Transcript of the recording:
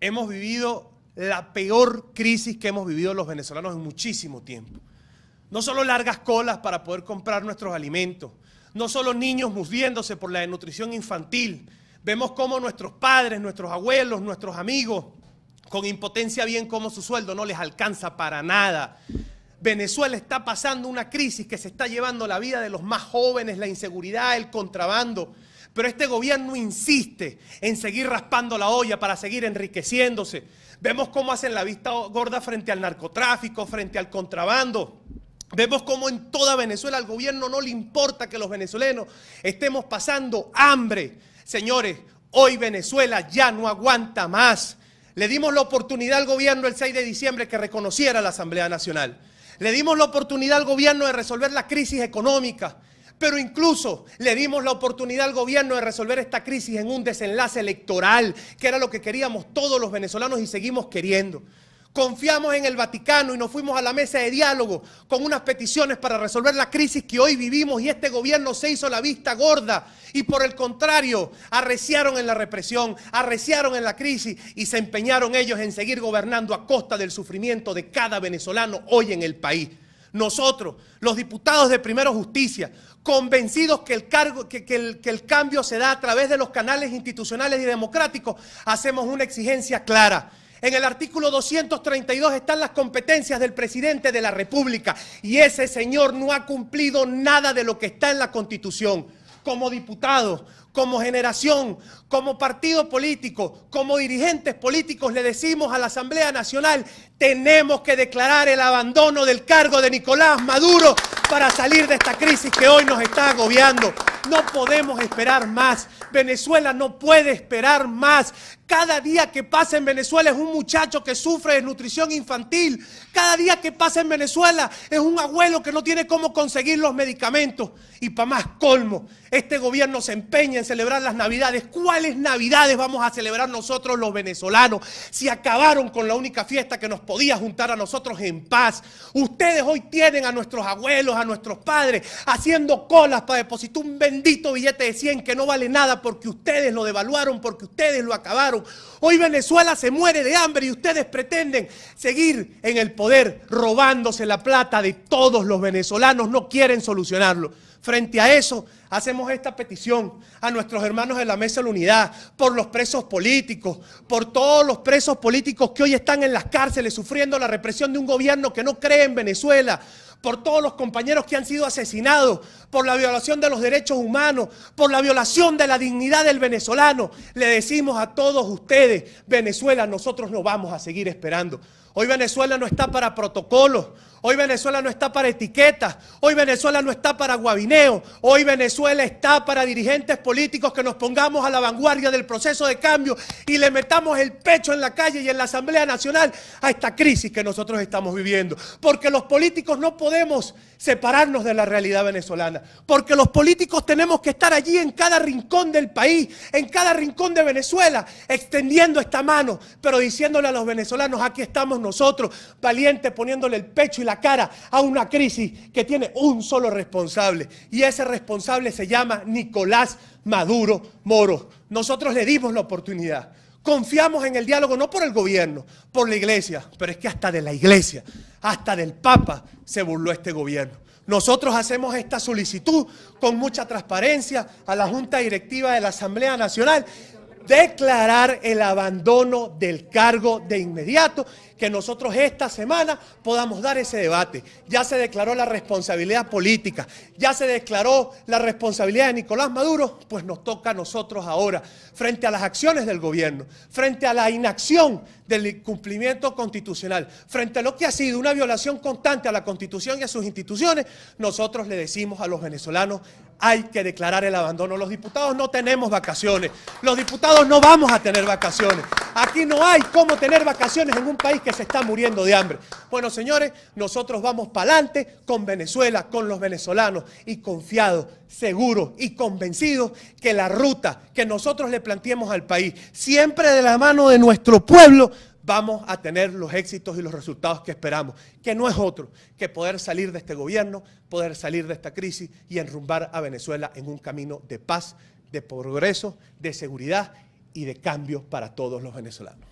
hemos vivido la peor crisis que hemos vivido los venezolanos en muchísimo tiempo. No solo largas colas para poder comprar nuestros alimentos, no solo niños muriéndose por la desnutrición infantil, vemos cómo nuestros padres, nuestros abuelos, nuestros amigos, con impotencia bien como su sueldo no les alcanza para nada. Venezuela está pasando una crisis que se está llevando la vida de los más jóvenes, la inseguridad, el contrabando. Pero este gobierno insiste en seguir raspando la olla para seguir enriqueciéndose. Vemos cómo hacen la vista gorda frente al narcotráfico, frente al contrabando. Vemos cómo en toda Venezuela al gobierno no le importa que los venezolanos estemos pasando hambre. Señores, hoy Venezuela ya no aguanta más. Le dimos la oportunidad al gobierno el 6 de diciembre que reconociera la Asamblea Nacional. Le dimos la oportunidad al gobierno de resolver la crisis económica. Pero incluso le dimos la oportunidad al gobierno de resolver esta crisis en un desenlace electoral, que era lo que queríamos todos los venezolanos y seguimos queriendo. Confiamos en el Vaticano y nos fuimos a la mesa de diálogo con unas peticiones para resolver la crisis que hoy vivimos y este gobierno se hizo la vista gorda y por el contrario arreciaron en la represión, arreciaron en la crisis y se empeñaron ellos en seguir gobernando a costa del sufrimiento de cada venezolano hoy en el país nosotros, los diputados de Primero Justicia, convencidos que el, cambio se da a través de los canales institucionales y democráticos, hacemos una exigencia clara. En el artículo 232 están las competencias del presidente de la República y ese señor no ha cumplido nada de lo que está en la Constitución como diputados, como generación, como partido político, como dirigentes políticos, le decimos a la Asamblea Nacional, tenemos que declarar el abandono del cargo de Nicolás Maduro para salir de esta crisis que hoy nos está agobiando. No podemos esperar más. Venezuela no puede esperar más. Cada día que pasa en Venezuela es un muchacho que sufre de nutrición infantil. Cada día que pasa en Venezuela es un abuelo que no tiene cómo conseguir los medicamentos. Y para más colmo, este gobierno se empeña en celebrar las Navidades. ¿Cuáles Navidades vamos a celebrar nosotros los venezolanos si acabaron con la única fiesta que nos podía juntar a nosotros en paz? Ustedes hoy tienen a nuestros abuelos, a nuestros padres haciendo colas para depositar un bendito billete de 100 que no vale nada porque ustedes lo devaluaron, porque ustedes lo acabaron Hoy Venezuela se muere de hambre y ustedes pretenden seguir en el poder robándose la plata de todos los venezolanos. No quieren solucionarlo. Frente a eso, hacemos esta petición a nuestros hermanos de la Mesa de la Unidad, por los presos políticos, por todos los presos políticos que hoy están en las cárceles sufriendo la represión de un gobierno que no cree en Venezuela, por todos los compañeros que han sido asesinados, por la violación de los derechos humanos, por la violación de la dignidad del venezolano. Le decimos a todos ustedes, Venezuela, nosotros no vamos a seguir esperando. Hoy Venezuela no está para protocolos, hoy Venezuela no está para etiquetas, hoy Venezuela no está para guabineo, hoy Venezuela está para dirigentes políticos que nos pongamos a la vanguardia del proceso de cambio y le metamos el pecho en la calle y en la Asamblea Nacional a esta crisis que nosotros estamos viviendo. Porque los políticos no podemos separarnos de la realidad venezolana, porque los políticos tenemos que estar allí en cada rincón del país, en cada rincón de Venezuela, extendiendo esta mano, pero diciéndole a los venezolanos, aquí estamos nosotros, valientes poniéndole el pecho y la cara a una crisis que tiene un solo responsable. Y ese responsable se llama Nicolás Maduro Moro. Nosotros le dimos la oportunidad. Confiamos en el diálogo no por el gobierno, por la iglesia, pero es que hasta de la iglesia, hasta del Papa se burló este gobierno. Nosotros hacemos esta solicitud con mucha transparencia a la Junta Directiva de la Asamblea Nacional declarar el abandono del cargo de inmediato, que nosotros esta semana podamos dar ese debate. Ya se declaró la responsabilidad política, ya se declaró la responsabilidad de Nicolás Maduro, pues nos toca a nosotros ahora, frente a las acciones del gobierno, frente a la inacción del incumplimiento constitucional, frente a lo que ha sido una violación constante a la constitución y a sus instituciones, nosotros le decimos a los venezolanos, hay que declarar el abandono. Los diputados no tenemos vacaciones. Los diputados no vamos a tener vacaciones. Aquí no hay cómo tener vacaciones en un país que se está muriendo de hambre. Bueno, señores, nosotros vamos para adelante con Venezuela, con los venezolanos y confiados, seguros y convencidos que la ruta que nosotros le planteemos al país, siempre de la mano de nuestro pueblo, vamos a tener los éxitos y los resultados que esperamos, que no es otro que poder salir de este gobierno, poder salir de esta crisis y enrumbar a Venezuela en un camino de paz, de progreso, de seguridad y de cambio para todos los venezolanos.